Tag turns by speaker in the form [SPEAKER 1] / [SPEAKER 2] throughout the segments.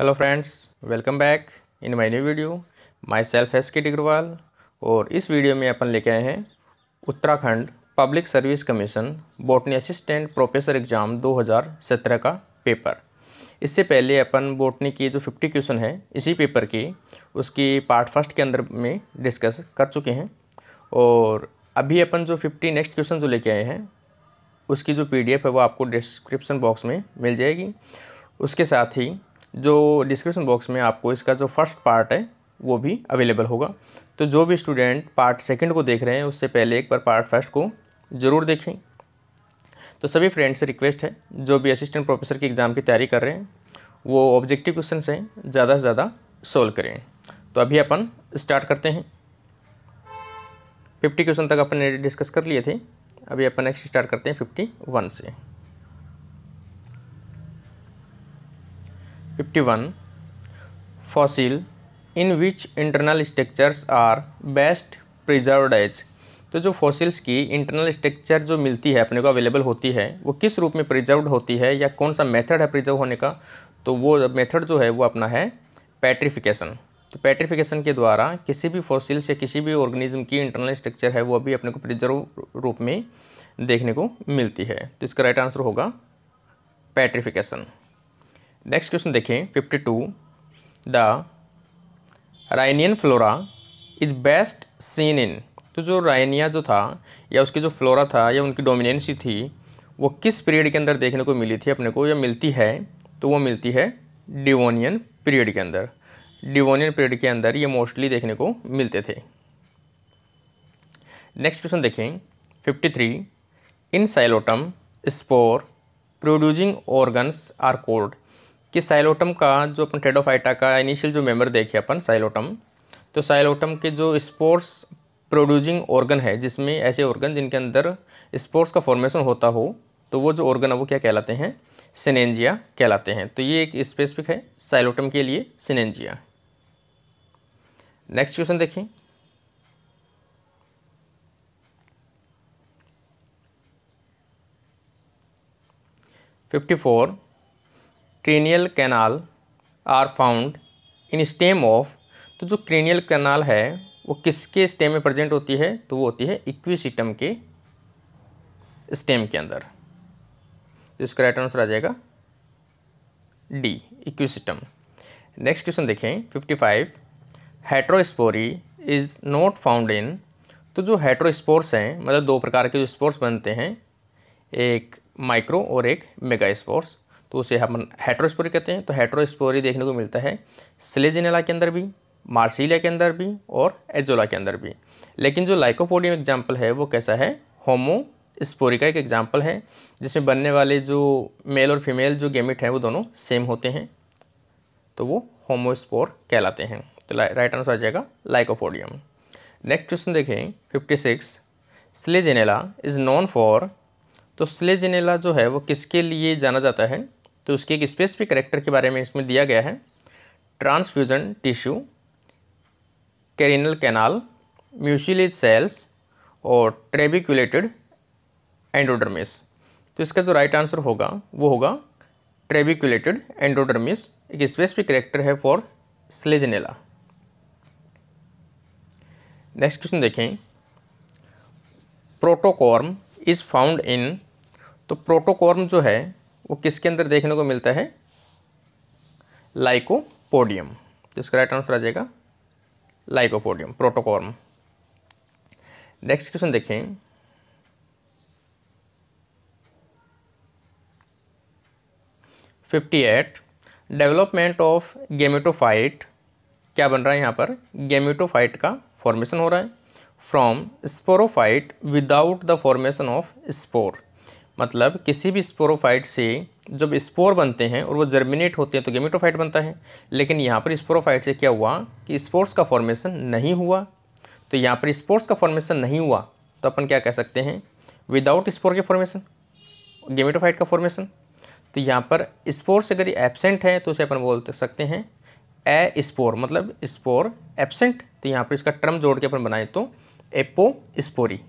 [SPEAKER 1] hello friends welcome back in my new video myself S K Digrawal और इस video में अपन लेके आए हैं Uttarakhand public service commission botany assistant professor exam 2017 का पेपर इससे पहले अपन बोटनी की जो 50 क्वेश्चन है इसी पेपर की उसकी पार्ट फर्स्ट के अंदर में डिस्कस कर चुके हैं और अभी अपन जो फिफ्टी नेक्स्ट क्वेश्चन जो लेके आए हैं उसकी जो पी है वो आपको डिस्क्रिप्सन बॉक्स में मिल जाएगी उसके साथ ही जो डिस्क्रिप्शन बॉक्स में आपको इसका जो फर्स्ट पार्ट है वो भी अवेलेबल होगा तो जो भी स्टूडेंट पार्ट सेकंड को देख रहे हैं उससे पहले एक बार पार्ट फर्स्ट को ज़रूर देखें तो सभी फ्रेंड से रिक्वेस्ट है जो भी असिस्टेंट प्रोफेसर की एग्ज़ाम की तैयारी कर रहे हैं वो ऑब्जेक्टिव क्वेश्चन से ज़्यादा से ज़्यादा सोल्व करें तो अभी अपन स्टार्ट करते हैं फिफ्टी क्वेश्चन तक अपन ने डिस्कस कर लिए थे अभी अपन नेक्स्ट स्टार्ट करते हैं फिफ्टी वन से 51 fossil in which internal structures are best preserved as तो जो फॉसिल्स की इंटरनल स्ट्रक्चर जो मिलती है अपने को अवेलेबल होती है वो किस रूप में प्रिजर्व्ड होती है या कौन सा मेथड है प्रिजर्व होने का तो वो मेथड जो है वो अपना है पैट्रिफिकेशन तो पैट्रिफिकेशन के द्वारा किसी भी फॉसिल्स या किसी भी ऑर्गेनिज्म की इंटरनल स्ट्रक्चर है वो अभी अपने को प्रिजर्व रूप में देखने को मिलती है तो इसका राइट आंसर होगा पैट्रिफिकेशन नेक्स्ट क्वेश्चन देखें fifty two the rhynian flora is best seen in तो जो राइनिया जो था या उसकी जो फ्लोरा था या उनकी डोमिनेंसी थी वो किस पीरियड के अंदर देखने को मिली थी अपने को या मिलती है तो वो मिलती है डिवोनियन पीरियड के अंदर डिवोनियन पीरियड के अंदर ये मोस्टली देखने को मिलते थे नेक्स्ट क्वेश्चन देखें fifty three in Psilotum spore producing organs are called कि साइलोटम का जो अपन टेडोफाइटा का इनिशियल जो मेम्बर देखे अपन साइलोटम तो साइलोटम के जो स्पोर्ट्स प्रोड्यूसिंग ऑर्गन है जिसमें ऐसे ऑर्गन जिनके अंदर स्पोर्ट्स का फॉर्मेशन होता हो तो वो जो ऑर्गन है वो क्या कहलाते हैं सिनेंजिया कहलाते हैं तो ये एक स्पेसिफिक है साइलोटम के लिए सिनेंजिया नेक्स्ट क्वेश्चन देखिए fifty four cranial canal are found in stem of तो जो क्रेनियल कैनाल है वो किसके स्टेम में प्रेजेंट होती है तो वो होती है इक्विसिटम के स्टेम के अंदर तो इसका राइट आंसर आ जाएगा डी इक्विसिटम नेक्स्ट क्वेश्चन देखें fifty five heterospory is not found in तो जो हेट्रोस्पोर्स हैं मतलब दो प्रकार के जो स्पोर्ट्स बनते हैं एक माइक्रो और एक मेगा स्पोर्ट्स तो उसे हम हेट्रोस्पोरी कहते हैं तो हेट्रोस्पोरी देखने को मिलता है सिलेजिनेला के अंदर भी मार्सिलिया के अंदर भी और एजोला के अंदर भी लेकिन जो लाइकोपोडियम एग्जाम्पल है वो कैसा है होमो स्पोरी का एक एग्जाम्पल है जिसमें बनने वाले जो मेल और फीमेल जो गेमिट हैं वो दोनों सेम होते हैं तो वो होमोस्पोर कहलाते हैं तो राइट आंसर आ जाएगा लाइकोपोडियम नेक्स्ट क्वेश्चन देखें fifty six Selaginella is known for तो स्लेजेनेला जो है वो किसके लिए जाना जाता है तो उसके एक स्पेसिफिक करेक्टर के बारे में इसमें दिया गया है transfusion tissue carinal canal mucilage cells और ट्रेबिकुलेटेड एंडोडर्मिस तो इसका जो राइट आंसर होगा वो होगा ट्रेबिकुलेटेड एंडोडर्मिस एक स्पेसिफिक करेक्टर है फॉर स्लेजनेला नेक्स्ट क्वेश्चन देखें प्रोटोकॉर्म इज़ फाउंड इन तो प्रोटोकॉर्म जो है वो किसके अंदर देखने को मिलता है लाइकोपोडियम तो इसका राइट आंसर आ जाएगा लाइकोपोडियम प्रोटोकॉर्म नेक्स्ट क्वेश्चन देखें fifty eight development of gametophyte क्या बन रहा है यहाँ पर गेमेटोफाइट का फॉर्मेशन हो रहा है from sporophyte without the formation of spore मतलब किसी भी स्पोरोफाइट से जब स्पोर बनते हैं और वो जर्मिनेट होते हैं तो गेमिटोफाइट बनता है लेकिन यहाँ पर स्पोरोफाइट से क्या हुआ कि स्पोर्स का फॉर्मेशन नहीं हुआ तो यहाँ पर स्पोर्स का फॉर्मेशन नहीं हुआ तो अपन क्या कह सकते हैं विदाउट स्पोर के फॉर्मेशन गेमिटोफाइट का फॉर्मेशन तो यहाँ पर स्पोर्स अगर एबसेंट है तो उसे अपन बोल तो सकते हैं ए स्पोर मतलब स्पोर एबसेंट तो यहाँ पर इसका टर्म जोड़ के अपन बनाए तो एपो स्पोरी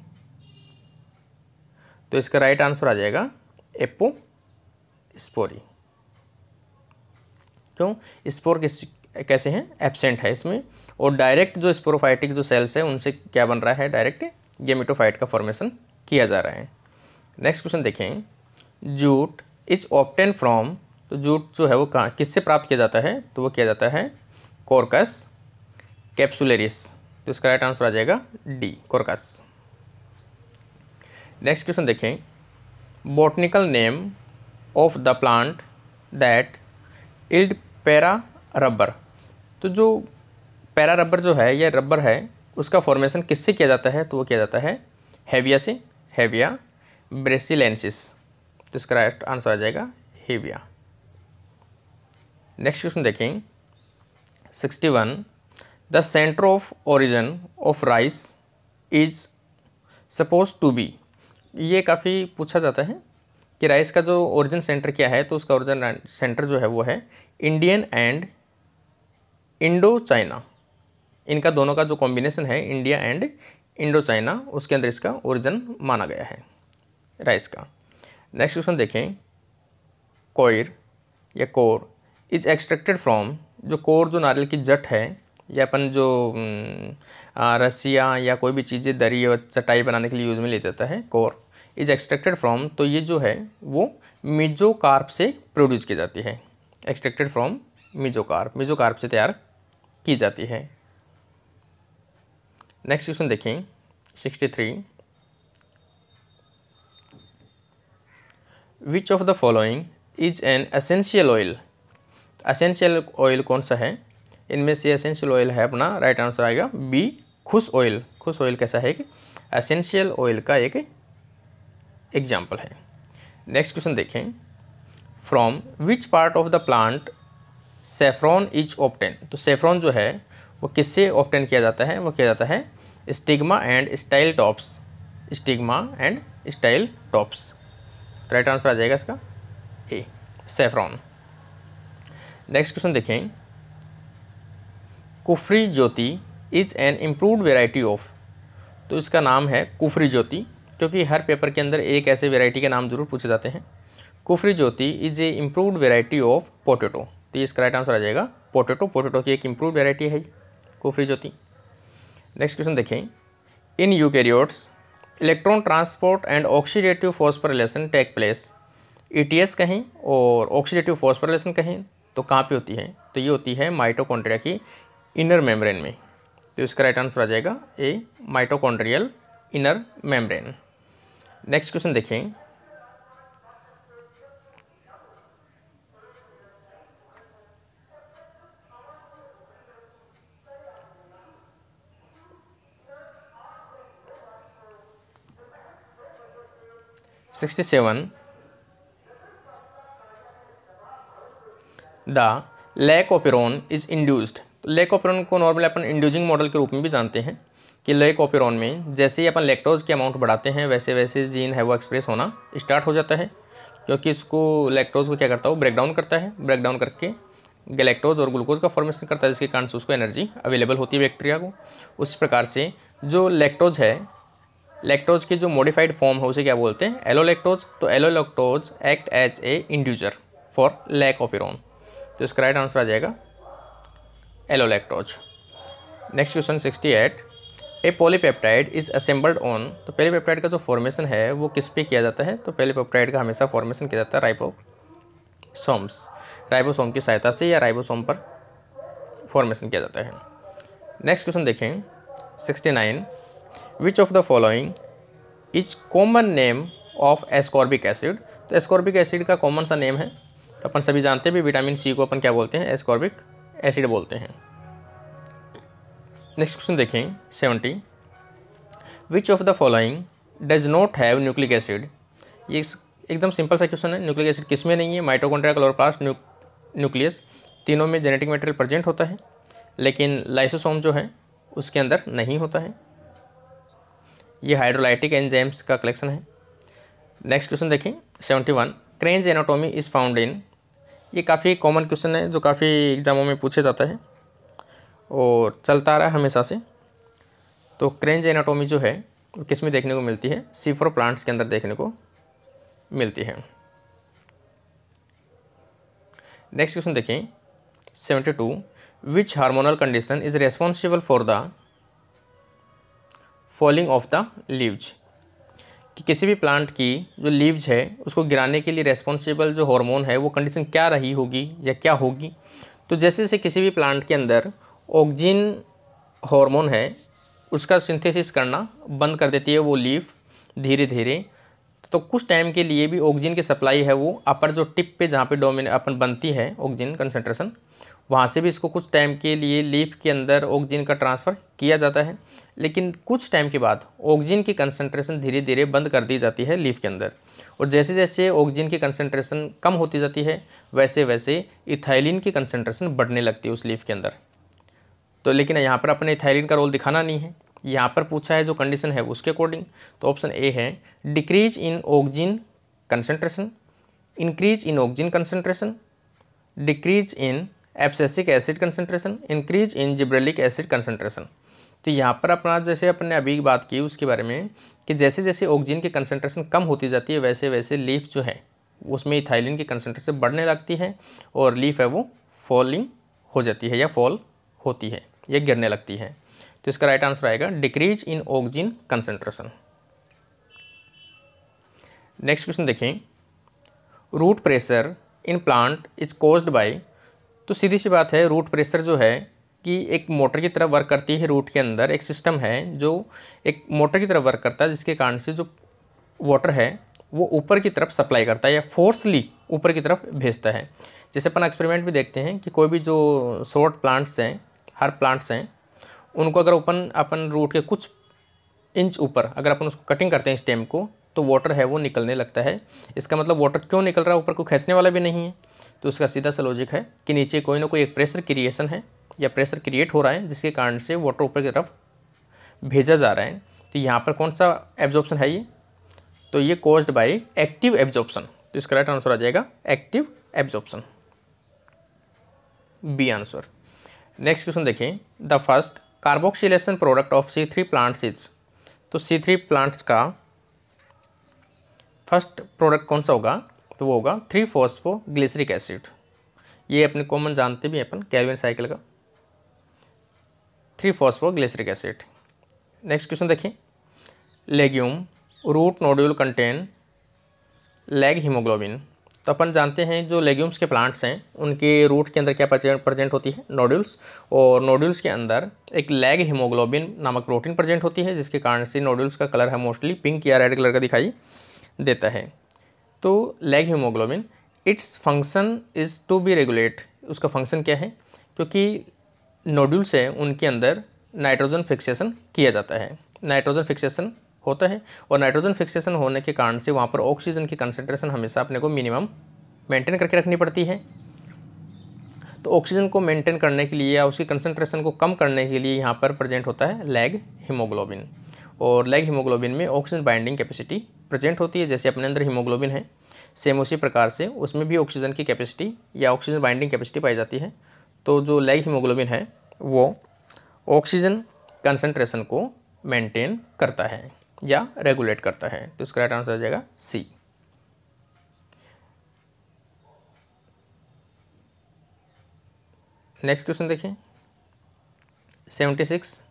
[SPEAKER 1] तो इसका राइट आंसर आ जाएगा एपो स्पोरी क्यों स्पोर किस कैसे हैं एबसेंट है इसमें और डायरेक्ट जो स्पोरोफाइटिक जो सेल्स है उनसे क्या बन रहा है डायरेक्ट गेमिटोफाइट का फॉर्मेशन किया जा रहा है नेक्स्ट क्वेश्चन देखें जूट इज ऑप्टेन फ्रॉम तो जूट जो है वो कहाँ किससे प्राप्त किया जाता है तो वो किया जाता है कॉर्कस कैप्सुलेरिस तो इसका राइट आंसर आ जाएगा डी कॉर्कस नेक्स्ट क्वेश्चन देखें botanical name of the plant that yield para rubber तो जो पैरा रबर जो है यह रबर है उसका फॉर्मेशन किससे किया जाता है तो वो किया जाता है हेविया से हैविया ब्रेसिलेंसिस तो इसका राइट आंसर आ जाएगा हेविया नेक्स्ट क्वेश्चन देखें sixty one the centre of origin of rice is suppose to be ये काफ़ी पूछा जाता है कि राइस का जो ओरिजिन सेंटर क्या है तो उसका ओरिजिन सेंटर जो है वो है इंडियन एंड इंडो चाइना इनका दोनों का जो कॉम्बिनेशन है इंडिया एंड इंडो चाइना उसके अंदर इसका ओरिजिन माना गया है राइस का नेक्स्ट क्वेश्चन देखें कोयर या कोर इज एक्सट्रैक्टेड फ्रॉम जो कोर जो नारियल की जट है या अपन जो हम्म, रस्सियाँ या कोई भी चीज़ें दरी और चटाई बनाने के लिए यूज़ में ले जाता है कोर इज एक्सट्रैक्टेड फ्रॉम तो ये जो है वो मिजोकार्प से प्रोड्यूस की जाती है एक्सट्रैक्टेड फ्रॉम मिजोकार्प मिजोकार्प से तैयार की जाती है नेक्स्ट क्वेश्चन देखें sixty three which of the following is an essential oil essential oil कौन सा है इनमें से असेंशियल ऑयल है अपना राइट आंसर आएगा B khus oil khus oil कैसा है कि असेंशियल ऑयल का एक एग्जाम्पल है नेक्स्ट क्वेश्चन देखें from which part of the plant saffron is obtain तो सेफ्रॉन जो है वो किससे ऑप्टेन किया जाता है वो किया जाता है stigma and style tops stigma and style tops तो राइट आंसर आ जाएगा इसका ए सेफ्रॉन नेक्स्ट क्वेश्चन देखें Kufri Jyoti is an improve variety of तो इसका नाम है कुफरी ज्योति क्योंकि हर पेपर के अंदर एक ऐसे वेराइटी के नाम जरूर पूछे जाते हैं Kufri Jyoti is a improved variety of potato तो ये इसका राइट आंसर आ जाएगा पोटेटो पोटेटो की एक इम्प्रूव वेराइटी है कुफरी ज्योति नेक्स्ट क्वेश्चन देखें in eukaryotes electron transport and oxidative phosphorylation take place ETS कहें और ऑक्सीडेटिव फॉस्फोरिलेशन कहें तो कहाँ पे होती है तो ये होती है माइटोकॉन्ड्रिया की इनर मेम्ब्रेन में तो इसका राइट आंसर आ जाएगा A mitochondrial inner membrane next question देखें sixty seven the lac operon is induced lac lac को नॉर्मली अपन इंड्यूजिंग मॉडल के रूप में भी जानते हैं कि लेकोपेरोन में जैसे ही अपन लेक्टोज के अमाउंट बढ़ाते हैं वैसे वैसे जीन है वो एक्सप्रेस होना स्टार्ट हो जाता है क्योंकि इसको लेक्टोज को क्या करता है वो ब्रेकडाउन करता है ब्रेकडाउन करके गलेक्टोज और ग्लूकोज का फॉर्मेशन करता है जिसके कारण से उसको एनर्जी अवेलेबल होती है बैक्टीरिया को उस प्रकार से जो लेक्टोज है लेक्टोज के जो मॉडिफाइड फॉर्म है उसे क्या बोलते हैं एलोलेक्टोज तो allolactose act as a inducer for lac operon तो इसका राइट आंसर आ जाएगा allolactose next question sixty eight a polypeptide is assembled on तो पॉलीपेप्टाइड का जो फॉर्मेशन है वो किस पे किया जाता है तो पॉलीपेप्टाइड का हमेशा फॉर्मेशन किया जाता है राइबोसोम्स राइबोसोम की सहायता से या राइबोसोम पर फॉर्मेशन किया जाता है नेक्स्ट क्वेश्चन देखें sixty nine which of the following is common name of ascorbic acid तो एस्कॉर्बिक एसिड का कॉमन सा नेम है तो अपन सभी जानते हैं भी विटामिन सी को अपन क्या बोलते हैं एस्कॉर्बिक एसिड बोलते हैं नेक्स्ट क्वेश्चन देखें seventy which of the following does not have nucleic acid ये एकदम सिंपल सा क्वेश्चन है न्यूक्लिक एसिड किस में नहीं है माइटोकॉन्ड्रिया क्लोरोप्लास्ट न्यूक्लियस तीनों में जेनेटिक मटेरियल प्रेजेंट होता है लेकिन लाइसोसोम जो है उसके अंदर नहीं होता है ये हाइड्रोलाइटिक एंजाइम्स का कलेक्शन है नेक्स्ट क्वेश्चन देखें seventy one kranz anatomy is found in ये काफ़ी कॉमन क्वेश्चन है जो काफ़ी एग्जामों में पूछे जाता है और चलता आ रहा है हमेशा से तो क्रेंज एनाटोमी जो है वो किस में देखने को मिलती है सीफर प्लांट्स के अंदर देखने को मिलती है नेक्स्ट क्वेश्चन देखें seventy two which hormonal condition is responsible for the falling of the leaves कि किसी भी प्लांट की जो लीव्स है उसको गिराने के लिए रेस्पॉन्सिबल जो हार्मोन है वो कंडीशन क्या रही होगी या क्या होगी तो जैसे जैसे किसी भी प्लांट के अंदर ऑक्जिन हार्मोन है उसका सिंथेसिस करना बंद कर देती है वो लीफ धीरे धीरे तो कुछ टाइम के लिए भी ऑक्जिन की सप्लाई है वो अपर जो टिप पे जहाँ पे डोमिन अपन बनती है ऑक्जिन कंसनट्रेशन वहाँ से भी इसको कुछ टाइम के लिए लीफ के अंदर ऑक्सीजन का ट्रांसफ़र किया जाता है लेकिन कुछ टाइम के बाद ऑक्जिन की कंसनट्रेशन धीरे धीरे बंद कर दी जाती है लीफ के अंदर और जैसे जैसे ऑक्सीजन की कंसनट्रेशन कम होती जाती है वैसे वैसे इथाइलिन की कंसनट्रेशन बढ़ने लगती है उस लीफ के अंदर तो लेकिन यहाँ पर अपने इथाइलिन का रोल दिखाना नहीं है यहाँ पर पूछा है जो कंडीशन है उसके अकॉर्डिंग तो ऑप्शन ए है decrease in auxin concentration increase in auxin concentration decrease in abscisic acid concentration increase in gibberellic acid concentration तो यहाँ पर अपना जैसे अपने अभी बात की उसके बारे में कि जैसे जैसे ऑक्जिन की कंसनट्रेशन कम होती जाती है वैसे वैसे लीफ जो है उसमें इथाइलिन की कंसनट्रेशन बढ़ने लगती है और लीफ है वो फॉलिंग हो जाती है या फॉल होती है ये गिरने लगती है तो इसका राइट आंसर आएगा decrease in oxygen concentration next question देखें root pressure in plant is caused by तो सीधी सी बात है रूट प्रेशर जो है कि एक मोटर की तरह वर्क करती है रूट के अंदर एक सिस्टम है जो एक मोटर की तरह वर्क करता है जिसके कारण से जो वाटर है वो ऊपर की तरफ सप्लाई करता है या फोर्सली ऊपर की तरफ भेजता है जैसे अपन एक्सपेरिमेंट भी देखते हैं कि कोई भी जो शॉर्ट प्लांट्स हैं हर प्लांट्स हैं उनको अगर अपन अपन रूट के कुछ इंच ऊपर अगर अपन उसको कटिंग करते हैं स्टेम को तो वाटर है वो निकलने लगता है इसका मतलब वाटर क्यों निकल रहा है ऊपर को खींचने वाला भी नहीं है तो उसका सीधा सा लॉजिक है कि नीचे कोई ना कोई एक प्रेशर क्रिएशन है या प्रेशर क्रिएट हो रहा है जिसके कारण से वाटर ऊपर की तरफ भेजा जा रहा है तो यहाँ पर कौन सा एब्जॉर्प्शन है ये तो ये कॉज्ड बाय एक्टिव एब्जॉर्प्शन तो इसका राइट आंसर आ जाएगा active absorption B answer next question देखें the first carboxylation product of C three plants is तो सी थ्री प्लांट्स का फर्स्ट प्रोडक्ट कौन सा होगा तो वो होगा थ्री फोस्फो ग्लिसरिक एसिड ये अपने कॉमन जानते भी हैं अपन कैवियन साइकिल का three phosphoglyceric acid next question देखें legume root nodule contain leghaemoglobin तो अपन जानते हैं जो लेग्यूम्स के प्लांट्स हैं उनके रूट के अंदर क्या प्रेजेंट होती है नोड्यूल्स और नोड्यूल्स के अंदर एक लैग हीमोग्लोबिन नामक प्रोटीन प्रेजेंट होती है जिसके कारण से नोड्यूल्स का कलर है मोस्टली पिंक या रेड कलर का दिखाई देता है तो leg haemoglobin its function is to be regulate उसका फंक्शन क्या है क्योंकि नोड्यूल्स हैं उनके अंदर नाइट्रोजन फिक्सेशन किया जाता है नाइट्रोजन फिक्सेशन होता है और नाइट्रोजन फिक्सेशन होने के कारण से वहाँ पर ऑक्सीजन की कंसनट्रेशन हमेशा अपने को मिनिमम मेंटेन करके रखनी पड़ती है तो ऑक्सीजन को मेंटेन करने के लिए या उसकी कंसनट्रेशन को कम करने के लिए यहाँ पर प्रेजेंट होता है लेग हीमोग्लोबिन और लेग हीमोग्लोबिन में ऑक्सीजन बाइंडिंग कैपेसिटी प्रेजेंट होती है जैसे अपने अंदर हीमोग्लोबिन है सेम उसी प्रकार से उसमें भी ऑक्सीजन की कैपेसिटी या ऑक्सीजन बाइंडिंग कैपेसिटी पाई जाती है तो जो लेग हीमोग्लोबिन है वो ऑक्सीजन कंसनट्रेशन को मेंटेन करता है या रेगुलेट करता है तो इसका राइट आंसर आ जाएगा सी नेक्स्ट क्वेश्चन देखिए seventy six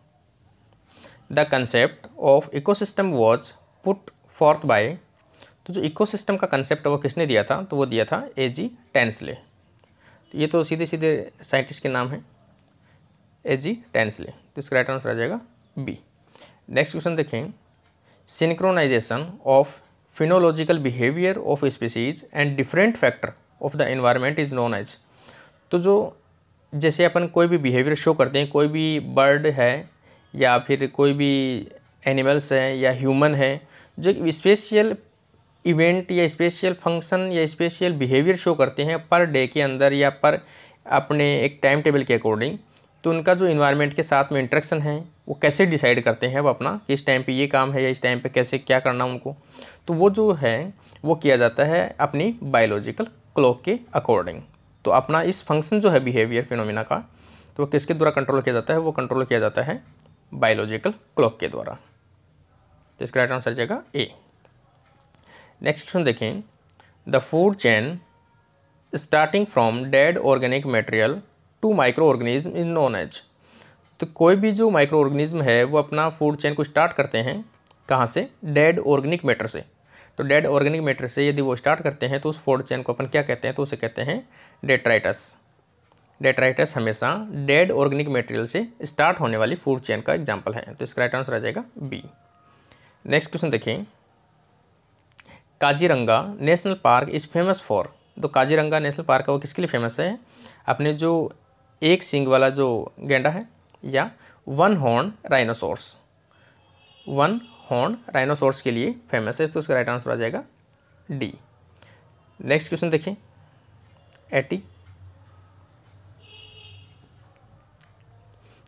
[SPEAKER 1] the concept of ecosystem was put forth by तो जो इकोसिस्टम का कंसेप्ट वो किसने दिया था तो वो दिया था ए जी टेंसले तो ये तो सीधे सीधे साइंटिस्ट के नाम है ए जी टेंसले तो इसका राइट आंसर आ जाएगा बी नेक्स्ट क्वेश्चन देखें synchronization of phenological behavior of species and different factor of the environment is known as तो जो जैसे अपन कोई भी बिहेवियर शो करते हैं कोई भी बर्ड है या फिर कोई भी एनिमल्स हैं या ह्यूमन है जो स्पेशियल इवेंट या स्पेशियल फंक्शन या स्पेशियल बिहेवियर शो करते हैं पर डे के अंदर या पर अपने एक टाइम टेबल के अकॉर्डिंग तो उनका जो इन्वायरमेंट के साथ में इंट्रैक्शन है वो कैसे डिसाइड करते हैं वो अपना कि इस टाइम पे ये काम है या इस टाइम पे कैसे क्या करना उनको तो वो जो है वो किया जाता है अपनी बायोलॉजिकल क्लॉक के अकॉर्डिंग तो अपना इस फंक्शन जो है बिहेवियर फिनोमिना का तो वो किसके द्वारा कंट्रोल किया जाता है वो कंट्रोल किया जाता है बायोलॉजिकल क्लॉक के द्वारा तो इसका राइट आंसर जाएगा ए नेक्स्ट क्वेश्चन देखें the food chain starting from dead organic material to microorganism is known as तो कोई भी जो माइक्रो ऑर्गेनिज्म है वो अपना फूड चेन को स्टार्ट करते हैं कहाँ से डेड ऑर्गेनिक मैटर से तो डेड ऑर्गेनिक मैटर से यदि वो स्टार्ट करते हैं तो उस फूड चेन को अपन क्या कहते हैं तो उसे कहते हैं डेट्राइटस डेट्राइटस हमेशा डेड ऑर्गेनिक मटेरियल से स्टार्ट होने वाली फूड चेन का एग्जाम्पल है तो इसका राइट आंसर आ जाएगा बी नेक्स्ट क्वेश्चन देखिए Kaziranga national park is famous for तो काजीरंगा नेशनल पार्क है वो किसके लिए फेमस है अपने जो एक सिंग वाला जो गेंडा है या one horn rhinoceros one horn rhinoceros के लिए फेमस है तो इसका राइट आंसर आ जाएगा डी नेक्स्ट क्वेश्चन देखिए eighty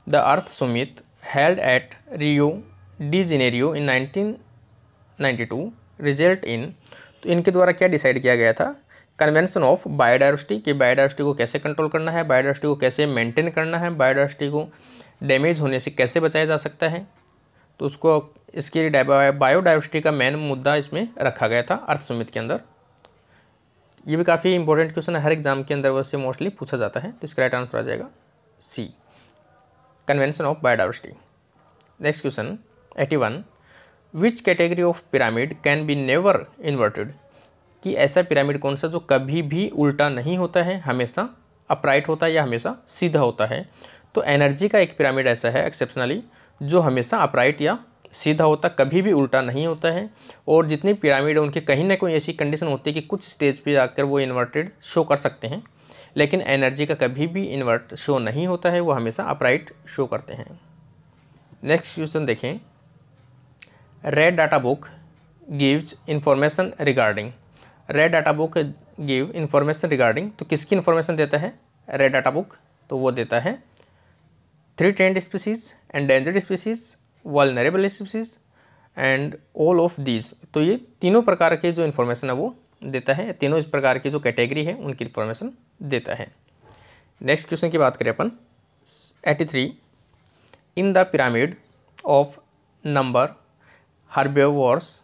[SPEAKER 1] the earth summit held at Rio de Janeiro in 1992 result in तो इनके द्वारा क्या डिसाइड किया गया था कन्वेंशन ऑफ बायोडाइवर्सिटी कि बायोडाइवर्सिटी को कैसे कंट्रोल करना है बायोडाइवर्सिटी को कैसे मेंटेन करना है बायोडाइवर्सिटी को डैमेज होने से कैसे बचाया जा सकता है तो उसको इसके लिए बायोडाइवर्सिटी का मेन मुद्दा इसमें रखा गया था अर्थ समिति के अंदर ये भी काफ़ी इंपॉर्टेंट क्वेश्चन है हर एग्जाम के अंदर वैसे मोस्टली पूछा जाता है तो इसका राइट आंसर आ जाएगा C convention of biodiversity next question eighty one which category of pyramid can be never inverted कि ऐसा पिरामिड कौन सा जो कभी भी उल्टा नहीं होता है हमेशा अपराइट होता है या हमेशा सीधा होता है तो एनर्जी का एक पिरामिड ऐसा है एक्सेप्शनली जो हमेशा अपराइट या सीधा होता कभी भी उल्टा नहीं होता है और जितनी पिरामिड है उनकी कहीं ना कहीं ऐसी कंडीशन होती है कि कुछ स्टेज पे जाकर वो इन्वर्टेड शो कर सकते हैं लेकिन एनर्जी का कभी भी इन्वर्ट शो नहीं होता है वो हमेशा अपराइट शो करते हैं नेक्स्ट क्वेश्चन देखें red data book gives information regarding red data book give information regarding तो किसकी इन्फॉर्मेशन देता है रेड डाटा बुक तो वो देता है threatened species endangered species vulnerable species and all of these तो ये तीनों प्रकार के जो इन्फॉर्मेशन है वो देता है तीनों इस प्रकार की जो कैटेगरी है उनकी इन्फॉर्मेशन देता है नेक्स्ट क्वेश्चन की बात करें अपन eighty three in the pyramid of number herbivores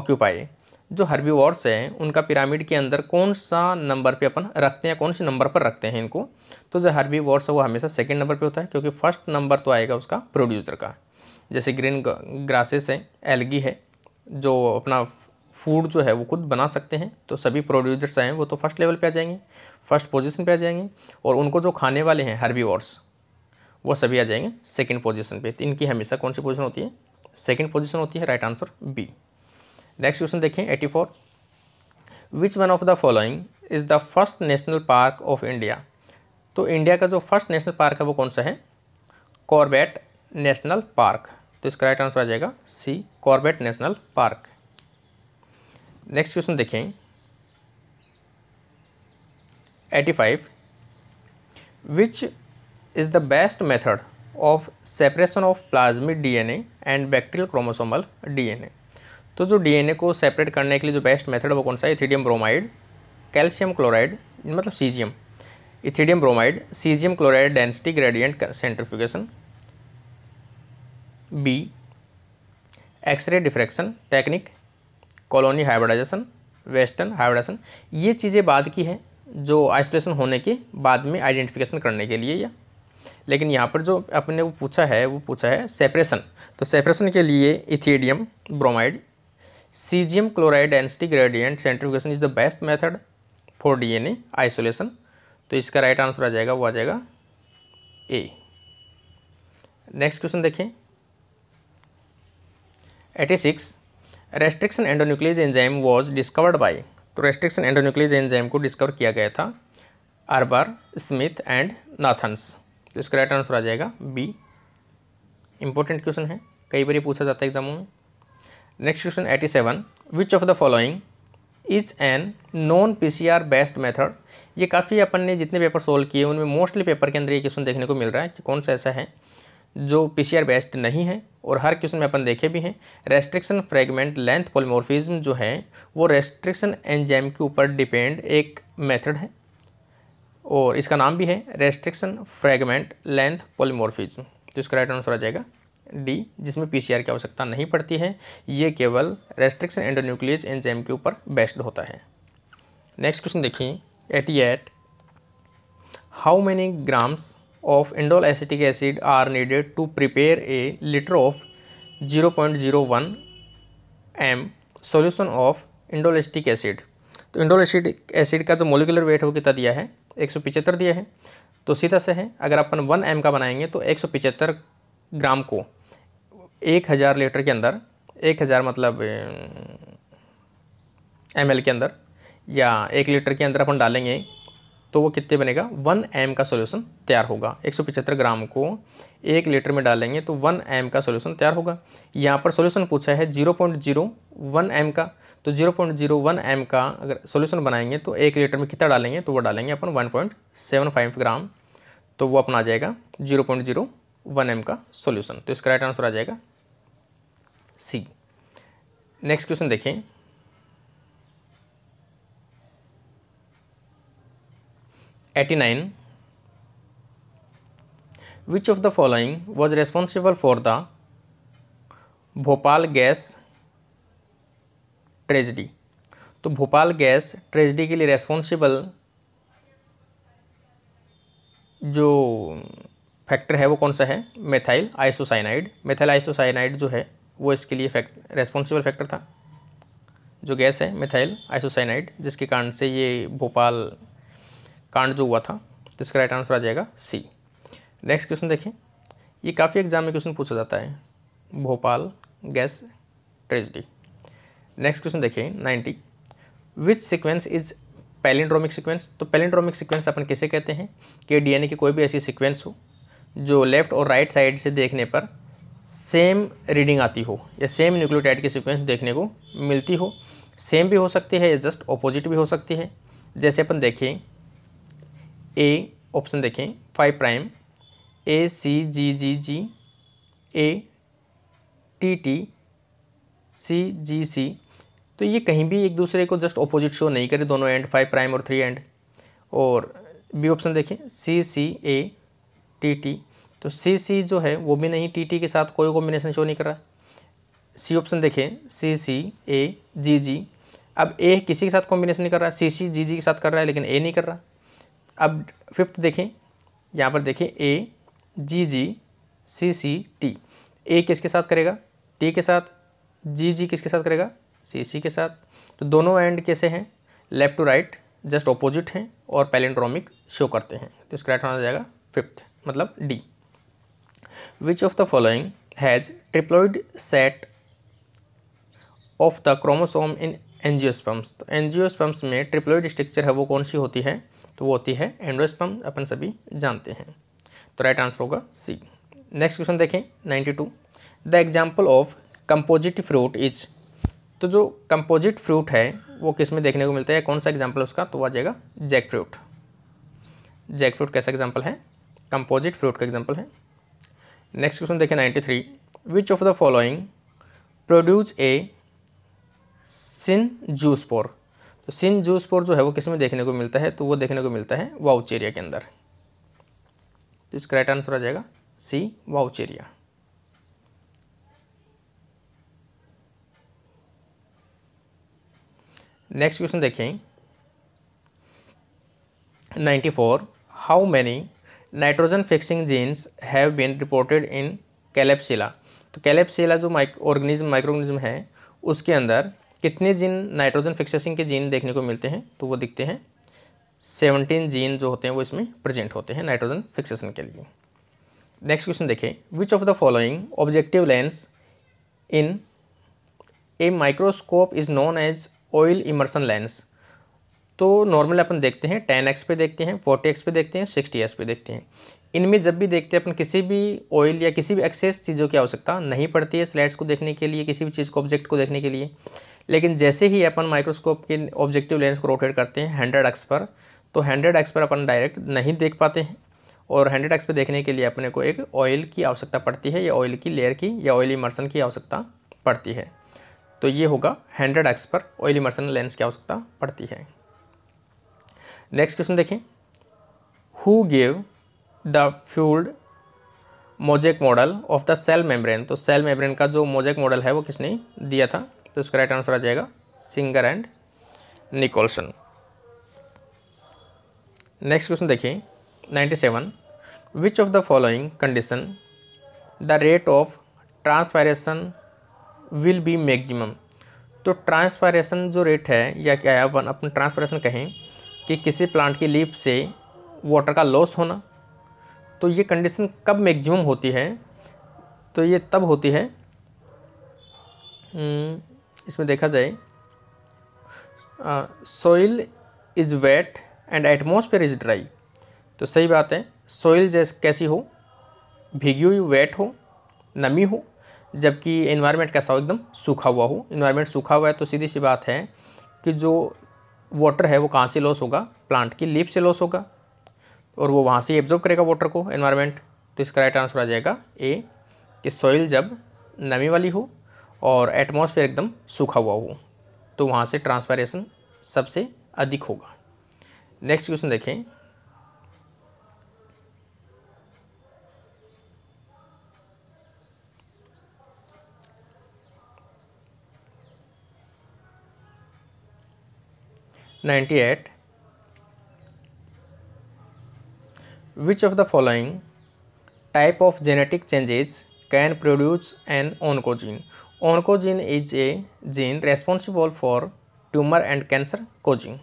[SPEAKER 1] occupy जो वॉर्स हैं उनका पिरामिड के अंदर कौन सा नंबर पे अपन रखते हैं कौन से नंबर पर रखते हैं इनको तो जो वॉर्स है वो हमेशा सेकंड नंबर पे होता है क्योंकि फर्स्ट नंबर तो आएगा उसका प्रोड्यूसर का जैसे ग्रीन ग्रासेस हैं एलगी है जो अपना फूड जो है वो खुद बना सकते हैं तो सभी प्रोड्यूसर्स हैं वो तो फर्स्ट लेवल पर आ जाएंगे फर्स्ट पोजिशन पर आ जाएंगे और उनको जो खाने वाले हैं वॉर्स वो सभी आ जाएंगे सेकेंड पोजिशन पर तो इनकी हमेशा कौन सी पोजिशन होती है सेकेंड पोजिशन होती है right answer B next question देखें eighty four which one of the following is the first national park of India तो इंडिया का जो फर्स्ट नेशनल पार्क है वो कौन सा है कॉर्बेट नेशनल पार्क तो इसका राइट आंसर आ जाएगा C Corbett national park next question देखें eighty five which is the best method of separation of plasmid DNA and bacterial chromosomal DNA तो जो डीएनए को सेपरेट करने के लिए जो बेस्ट मेथड है वो कौन सा है इथिडियम ब्रोमाइड कैल्शियम क्लोराइड मतलब caesium ethidium bromide caesium chloride density gradient centrifugation B x ray diffraction technique colony hybridisation western hybridisation ये चीज़ें बाद की हैं जो आइसोलेशन होने के बाद में आइडेंटिफिकेशन करने के लिए या लेकिन यहाँ पर जो अपने वो पूछा है वो पूछा है सेपरेशन तो सेपरेशन के लिए ethidium bromide caesium chloride density gradient centrifugation is the best method for DNA isolation तो इसका राइट आंसर आ जाएगा वो आ जाएगा ए नेक्स्ट क्वेश्चन देखें eighty six restriction endonuclease enzyme was discovered by तो रेस्ट्रिक्शन एंडोन्यूक्लियस एंजाइम को डिस्कवर किया गया था आरबार स्मिथ एंड नाथन्स तो इसका राइट आंसर आ जाएगा बी इंपॉर्टेंट क्वेश्चन है कई बार पूछा जाता है एग्जामों में next question eighty seven which of the following is an non P C R best method ये काफ़ी अपन ने जितने पेपर सोल्व किए उनमें मोस्टली पेपर के अंदर ये क्वेश्चन देखने को मिल रहा है कि कौन सा ऐसा है जो पी सी आर बेस्ट नहीं है और हर क्वेश्चन में अपन देखे भी हैं रेस्ट्रिक्शन फ्रेगमेंट लेंथ पोलिमोर्फिज्म जो है वो रेस्ट्रिक्शन एंजाइम के ऊपर डिपेंड एक मैथड है और इसका नाम भी है रेस्ट्रिक्शन फ्रेगमेंट लेंथ पोलिमोर्फिज्म तो इसका राइट आंसर आ जाएगा डी जिसमें पीसीआर की आवश्यकता नहीं पड़ती है ये केवल रेस्ट्रिक्शन एंडोन्यूक्लियज एंजाइम के ऊपर बेस्ड होता है नेक्स्ट क्वेश्चन देखिए eighty eight how many grams of indole acetic acid are needed to prepare a litre of zero point zero one M solution of acetic acid तो acetic acid का जो molecular weight है वो कितना दिया है एक सौ पिचहत्तर दिया है तो सीधा से है अगर अपन वन एम का बनाएंगे तो एक सौ पिचहत्तर ग्राम को एक हज़ार लीटर के अंदर एक हज़ार मतलब एम के अंदर या एक लीटर के अंदर अपन डालेंगे तो वो कितने बनेगा वन एम का सॉल्यूशन तैयार होगा एक सौ ग्राम को एक लीटर में डालेंगे तो वन एम का सॉल्यूशन तैयार होगा यहाँ पर सॉल्यूशन पूछा है zero point zero one M का तो zero point zero one M का अगर सॉल्यूशन बनाएंगे तो एक लीटर में कितना डालेंगे तो वो डालेंगे अपन one point seven five gram तो वो अपना आ जाएगा zero point zero one M का सोल्यूशन तो इसका राइट आंसर आ जाएगा सी नेक्स्ट क्वेश्चन देखें eighty nine which of the following was responsible for the Bhopal gas tragedy तो भोपाल गैस ट्रेजडी के लिए रेस्पॉन्सिबल जो फैक्टर है वो कौन सा है मेथाइल आइसोसाइनाइड मेथाइल आइसोसाइनाइड जो है वो इसके लिए फैक्ट रेस्पॉन्सिबल फैक्टर था जो गैस है मेथाइल आइसोसाइनाइड जिसके कारण से ये भोपाल कांड जो हुआ था जिसका राइट आंसर आ जाएगा सी नेक्स्ट क्वेश्चन देखें ये काफ़ी एग्जाम में क्वेश्चन पूछा जाता है Bhopal gas tragedy next question देखिए ninety which sequence is palindromic sequence तो पैलिंड्रोमिक सीक्वेंस अपन किसे कहते हैं कि डीएनए की कोई भी ऐसी सीक्वेंस हो जो लेफ़्ट और राइट साइड से देखने पर सेम रीडिंग आती हो या सेम न्यूक्लियोटाइड की सीक्वेंस देखने को मिलती हो सेम भी हो सकती है या जस्ट ऑपोजिट भी हो सकती है जैसे अपन देखें ए ऑप्शन देखें five prime A C G G G A T T C G C तो ये कहीं भी एक दूसरे को जस्ट ऑपोजिट शो नहीं करे दोनों एंड फाइव प्राइम और थ्री एंड और बी ऑप्शन देखें सी सी ए टी टी तो सी सी जो है वो भी नहीं टी टी के साथ कोई कॉम्बिनेशन शो नहीं कर रहा सी ऑप्शन देखें सी सी ए जी जी अब ए किसी के साथ कॉम्बिनेशन नहीं कर रहा सी सी जी जी के साथ कर रहा है लेकिन ए नहीं कर रहा अब फिफ्थ देखें यहाँ पर देखें ए जी जी सी सी टी ए किसके साथ करेगा टी के साथ जी जी किसके साथ करेगा सी सी के साथ तो दोनों एंड कैसे हैं left to right just opposite हैं और पैलेंड्रोमिक शो करते हैं तो इसका राइट आंसर हो जाएगा फिफ्थ मतलब D which of the following has triploid set of the chromosome in angiosperms तो एनजियोस्पम्स में ट्रिप्लॉइड स्ट्रक्चर है वो कौन सी होती है तो वो होती है एंडोस्पम अपन सभी जानते हैं तो राइट आंसर होगा सी नेक्स्ट क्वेश्चन देखें 92 two the example of composite fruit is तो जो कंपोजिट फ्रूट है वो किस में देखने को मिलता है कौन सा एग्जाम्पल उसका तो आ जाएगा जैक फ्रूट जैक फ्रूट कैसा एग्जाम्पल है कंपोजिट फ्लूड का एग्जाम्पल है नेक्स्ट क्वेश्चन देखें ninety three which of the following produce a synzoospore तो सिन जूसपोर जो है वो किस में देखने को मिलता है तो वो देखने को मिलता है वाउचेरिया के अंदर तो इसका राइट आंसर आ जाएगा सी वाउचेरिया नेक्स्ट क्वेश्चन देखें ninety four how many nitrogen fixing genes have been reported in Klebsiella तो कैलेप्सिला जो माइक ऑर्गेनिज्म माइक्रोगनिज्म है उसके अंदर कितने जीन नाइट्रोजन फिक्सेशन के जीन देखने को मिलते हैं तो वो दिखते हैं सेवनटीन जीन जो होते हैं वो इसमें प्रजेंट होते हैं नाइट्रोजन फिक्सेशन के लिए नेक्स्ट क्वेश्चन देखें which of the following objective lens in a microscope is known as oil immersion lens तो नॉर्मल अपन देखते हैं टेन एक्स पे देखते हैं फोर्टी एक्स पे देखते हैं सिक्सटी एक्स पे देखते हैं इनमें जब भी देखते हैं अपन किसी भी ऑयल या किसी भी एक्सेस चीज़ों की आवश्यकता नहीं पड़ती है स्लाइड्स को देखने के लिए किसी भी चीज़ को ऑब्जेक्ट को देखने के लिए लेकिन जैसे ही अपन माइक्रोस्कोप के ऑब्जेक्टिव लेंस को रोटेट करते हैं हंड्रेड एक्स पर तो हंड्रेड एक्स पर अपन डायरेक्ट नहीं देख पाते हैं और हंड्रेड एक्स पर देखने के लिए अपने को एक ऑयल की आवश्यकता पड़ती है या ऑयल की लेयर की या ऑयल इमर्सन की आवश्यकता पड़ती है तो ये होगा हंड्रेड एक्स पर ऑयल इमर्सन लेंस की आवश्यकता पड़ती है नेक्स्ट क्वेश्चन देखें who gave the fluid mosaic model of the cell membrane तो सेल मेम्ब्रेन का जो मोजेक मॉडल है वो किसने दिया था तो इसका राइट आंसर आ जाएगा Singer and Nicolson next question देखिए 97 which of the following condition the rate of transpiration will be maximum तो ट्रांसपायरेशन जो रेट है या क्या है अपन अपन ट्रांसपायरेशन कहें कि किसी प्लांट की लीफ से वाटर का लॉस होना तो ये कंडीशन कब मैक्सिमम होती है तो ये तब होती है हम्म, इसमें देखा जाए soil is wet and atmosphere is dry तो सही बात है सोइल जैस कैसी हो भीगी हुई वेट हो नमी हो जबकि इन्वायरमेंट कैसा हो एकदम सूखा हुआ हो इन्वायरमेंट सूखा हुआ है तो सीधी सी बात है कि जो वाटर है वो कहाँ से लॉस होगा प्लांट की लीप से लॉस होगा और वो वहाँ से एब्जॉर्व करेगा वाटर को एनवायरनमेंट तो इसका राइट आंसर आ जाएगा ए कि सॉइल जब नमी वाली हो और एटमॉस्फेयर एकदम सूखा हुआ हो तो वहाँ से ट्रांसपायरेशन सबसे अधिक होगा नेक्स्ट क्वेश्चन देखें 98 which of the following type of genetic changes can produce an oncogene oncogene is a gene responsible for tumor and cancer causing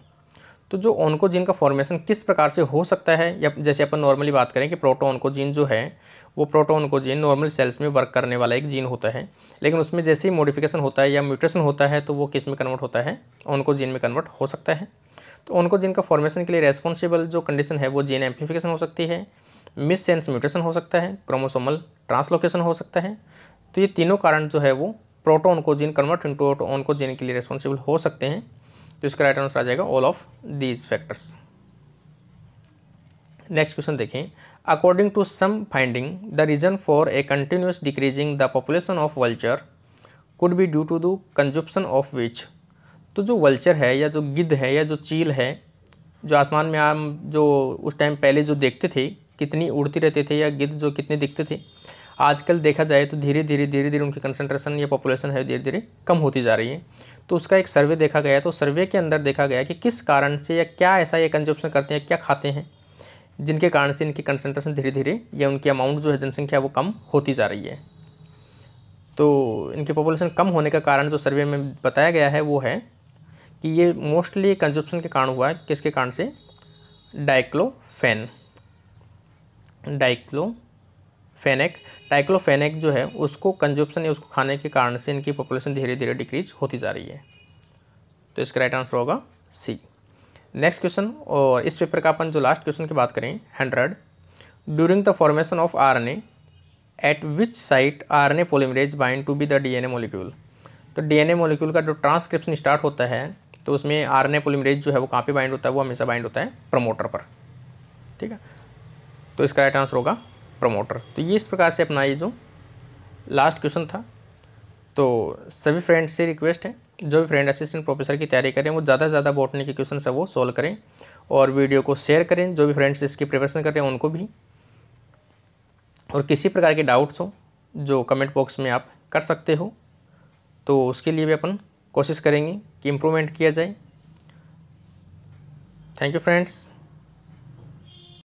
[SPEAKER 1] तो जो ऑनकोजीन का फॉर्मेशन किस प्रकार से हो सकता है या जैसे अपन नॉर्मली बात करें कि प्रोटो ऑनकोजीन जो है वो प्रोटो ऑनकोजीन नॉर्मल सेल्स में वर्क करने वाला एक जीन होता है लेकिन उसमें जैसे ही मॉडिफिकेशन होता है या म्यूटेशन होता है तो वो किस में कन्वर्ट होता है ऑनकोजीन में कन्वर्ट हो सकता है तो ऑनकोजीन का फॉर्मेशन के लिए रेस्पॉन्सिबल जो कंडीशन है वो जीन एम्पलीफिकेशन हो सकती है मिस सेंस म्यूटेशन हो सकता है क्रोमोसोमल ट्रांसलोकेशन हो सकता है तो ये तीनों कारण जो है वो proto oncogene convert into oncogene के लिए रेस्पॉन्सिबल हो सकते हैं तो इसका राइट आंसर आ जाएगा all of these factors next question देखें according to some finding the reason for a continuous decreasing the population of vulture could be due to the consumption of which तो जो वल्चर है या जो गिद्ध है या जो चील है जो आसमान में हम जो उस टाइम पहले जो देखते थे कितनी उड़ती रहते थे या गिद्ध जो कितने दिखते थे आजकल देखा जाए तो धीरे धीरे धीरे धीरे उनकी कंसंट्रेशन या पॉपुलेशन है धीरे धीरे कम होती जा रही है तो उसका एक सर्वे देखा गया तो सर्वे के अंदर देखा गया कि किस कारण से या क्या ऐसा ये कंजप्शन करते हैं क्या खाते हैं जिनके कारण से इनकी कंसनट्रेशन धीरे धीरे या उनकी अमाउंट जो है जनसंख्या वो कम होती जा रही है तो इनकी पॉपुलेशन कम होने का कारण जो सर्वे में बताया गया है वो है कि ये मोस्टली कंजप्शन के कारण हुआ है किसके कारण से डाइक्लोफेन डाइक्लोफेनेक टाइक्लोफेनेक जो है उसको कंजुप्शन या उसको खाने के कारण से इनकी पॉपुलेशन धीरे धीरे डिक्रीज होती जा रही है तो इसका राइट आंसर होगा सी नेक्स्ट क्वेश्चन और इस पेपर का अपन जो लास्ट क्वेश्चन की बात करें hundred during the formation of R N A at which site R N A polymerase bind to be the D N A molecule तो डी एन ए मोलिक्यूल का जो ट्रांसक्रिप्शन स्टार्ट होता है तो उसमें आर एन ए पोलिमरेज जो है वो कहाँ पे बाइंड होता है वो हमेशा बाइंड होता है प्रमोटर पर ठीक है तो इसका राइट आंसर होगा प्रमोटर तो ये इस प्रकार से अपना ये जो लास्ट क्वेश्चन था तो सभी फ्रेंड्स से रिक्वेस्ट है जो भी फ्रेंड असिस्टेंट प्रोफेसर की तैयारी करें वो ज़्यादा से ज़्यादा बॉटनी के क्वेश्चन है वो सॉल्व करें और वीडियो को शेयर करें जो भी फ्रेंड्स इसकी प्रिपरेशन कर रहे हैं उनको भी और किसी प्रकार के डाउट्स हो जो कमेंट बॉक्स में आप कर सकते हो तो उसके लिए भी अपन कोशिश करेंगे कि इम्प्रूवमेंट किया जाए थैंक यू फ्रेंड्स